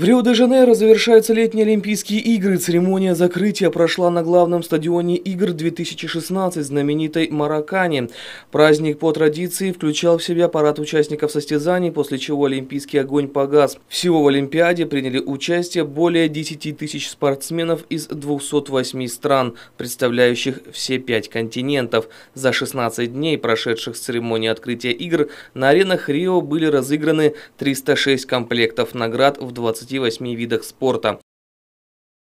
В Рио-де-Жанейро завершаются летние Олимпийские игры. Церемония закрытия прошла на главном стадионе игр 2016, знаменитой Маракане. Праздник по традиции включал в себя парад участников состязаний, после чего олимпийский огонь погас. Всего в Олимпиаде приняли участие более 10 тысяч спортсменов из 208 стран, представляющих все пять континентов. За 16 дней, прошедших с церемонии открытия игр, на аренах Рио были разыграны 306 комплектов наград в 20 28 видах спорта.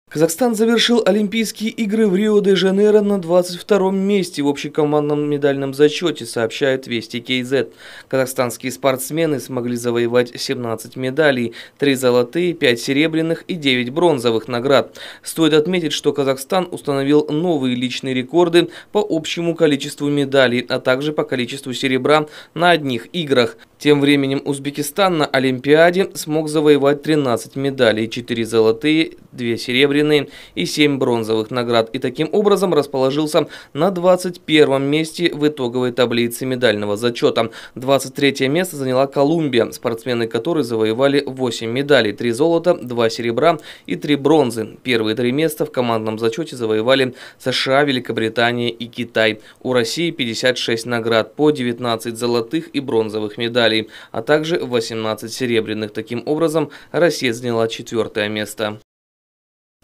Казахстан завершил Олимпийские игры в Рио-де-Жанейро на 22-м месте в общекомандном медальном зачете, сообщает Вести КЗ. Казахстанские спортсмены смогли завоевать 17 медалей, 3 золотые, 5 серебряных и 9 бронзовых наград. Стоит отметить, что Казахстан установил новые личные рекорды по общему количеству медалей, а также по количеству серебра на одних играх. Тем временем Узбекистан на Олимпиаде смог завоевать 13 медалей, 4 золотые, 2 серебряные серебряные и 7 бронзовых наград и таким образом расположился на 21 месте в итоговой таблице медального зачета. 23 место заняла Колумбия, спортсмены которой завоевали 8 медалей, 3 золота, 2 серебра и 3 бронзы. Первые три места в командном зачете завоевали США, Великобритания и Китай. У России 56 наград по 19 золотых и бронзовых медалей, а также 18 серебряных. Таким образом, Россия заняла четвертое место.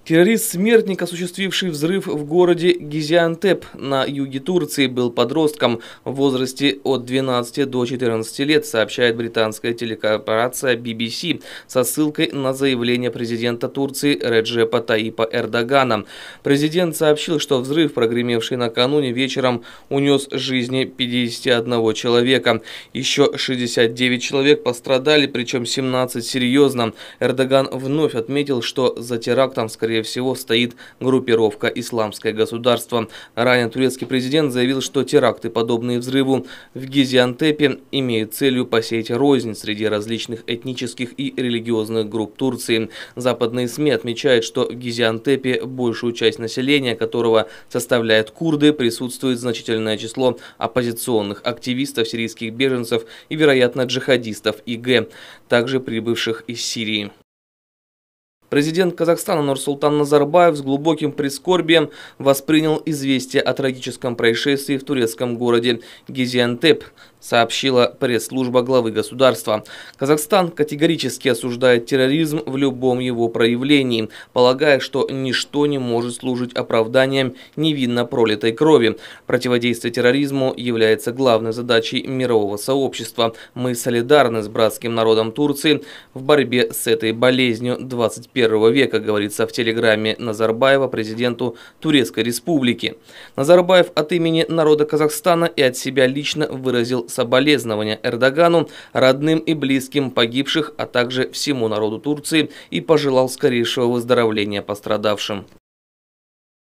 Террорист смертник, осуществивший взрыв в городе Гизиантеп на юге Турции, был подростком в возрасте от 12 до 14 лет, сообщает британская телекорпорация BBC со ссылкой на заявление президента Турции Реджепа Таипа Эрдогана. Президент сообщил, что взрыв, прогремевший накануне вечером, унес жизни 51 человека. Еще 69 человек пострадали, причем 17 серьезно. Эрдоган вновь отметил, что за терактом, скорее скорее всего, стоит группировка «Исламское государство». Ранее турецкий президент заявил, что теракты, подобные взрыву в Гизиантепе, имеют целью посеять рознь среди различных этнических и религиозных групп Турции. Западные СМИ отмечают, что в Гизиантепе большую часть населения, которого составляют курды, присутствует значительное число оппозиционных активистов, сирийских беженцев и, вероятно, джихадистов ИГ, также прибывших из Сирии. Президент Казахстана Нурсултан Назарбаев с глубоким прискорбием воспринял известие о трагическом происшествии в турецком городе Гизиантеп, сообщила пресс-служба главы государства. Казахстан категорически осуждает терроризм в любом его проявлении, полагая, что ничто не может служить оправданием невинно пролитой крови. Противодействие терроризму является главной задачей мирового сообщества. Мы солидарны с братским народом Турции в борьбе с этой болезнью 21 21 века, говорится в телеграмме Назарбаева президенту Турецкой Республики. Назарбаев от имени народа Казахстана и от себя лично выразил соболезнования Эрдогану, родным и близким погибших, а также всему народу Турции и пожелал скорейшего выздоровления пострадавшим.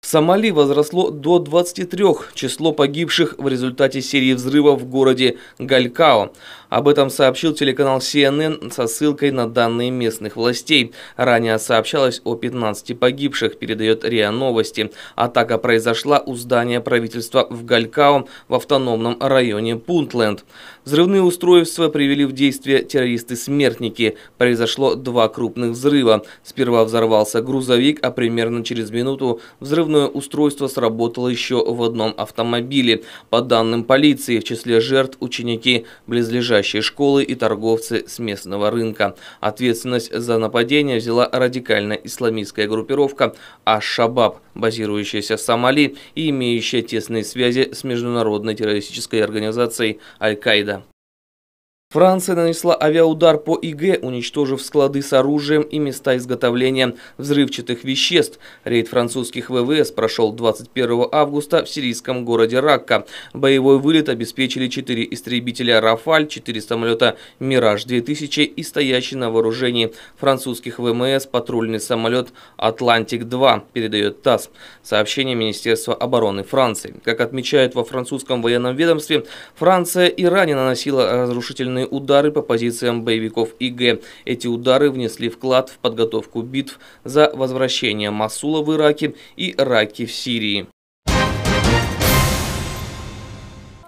В Сомали возросло до 23 число погибших в результате серии взрывов в городе Галькао. Об этом сообщил телеканал CNN со ссылкой на данные местных властей. Ранее сообщалось о 15 погибших, передает РИА Новости. Атака произошла у здания правительства в Галькау в автономном районе Пунтленд. Взрывные устройства привели в действие террористы-смертники. Произошло два крупных взрыва. Сперва взорвался грузовик, а примерно через минуту взрывное устройство сработало еще в одном автомобиле. По данным полиции, в числе жертв ученики близлежащих управляющие школы и торговцы с местного рынка. Ответственность за нападение взяла радикальная исламистская группировка «Аш-Шабаб», базирующаяся в Сомали и имеющая тесные связи с международной террористической организацией «Аль-Каида». Франция нанесла авиаудар по ИГ, уничтожив склады с оружием и места изготовления взрывчатых веществ. Рейд французских ВВС прошел 21 августа в сирийском городе Ракка. Боевой вылет обеспечили 4 истребителя «Рафаль», 4 самолета «Мираж-2000» и стоящий на вооружении французских ВМС патрульный самолет «Атлантик-2», передает ТАСС. Сообщение Министерства обороны Франции. Как отмечают во французском военном ведомстве, Франция и ранее наносила разрушительные ответные удары по позициям боевиков ИГ. Эти удары внесли вклад в подготовку битв за возвращение Масула в Ираке и Раки в Сирии.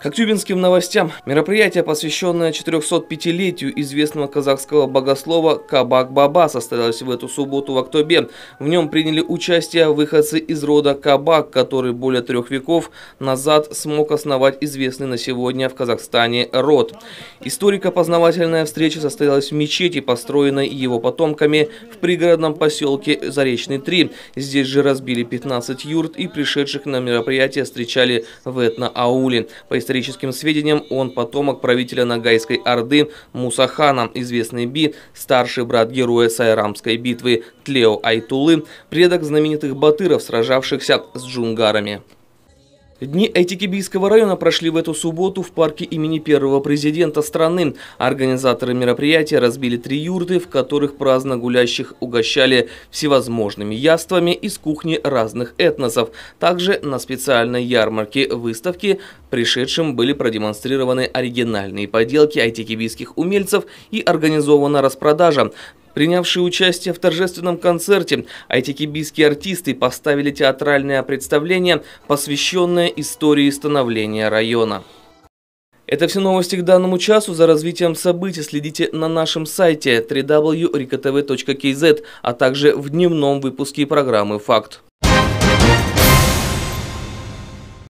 К актюбинским новостям. Мероприятие, посвященное 405-летию известного казахского богослова Кабак Баба, состоялось в эту субботу в Актобе. В нем приняли участие выходцы из рода Кабак, который более трех веков назад смог основать известный на сегодня в Казахстане род. Историко-познавательная встреча состоялась в мечети, построенной его потомками в пригородном поселке Заречный 3. Здесь же разбили 15 юрт и пришедших на мероприятие встречали в этноауле. По историческим сведениям, он потомок правителя нагайской Орды Мусахана, известный Би, старший брат героя Сайрамской битвы Тлео Айтулы, предок знаменитых батыров, сражавшихся с джунгарами. Дни Айтикибийского района прошли в эту субботу в парке имени первого президента страны. Организаторы мероприятия разбили три юрты, в которых праздно гулящих угощали всевозможными яствами из кухни разных этносов. Также на специальной ярмарке выставки пришедшим были продемонстрированы оригинальные поделки айтикибийских умельцев и организована распродажа. Принявшие участие в торжественном концерте, айтикибийские артисты поставили театральное представление, посвященное истории становления района. Это все новости к данному часу. За развитием событий следите на нашем сайте www.rikotv.kz, а также в дневном выпуске программы «Факт».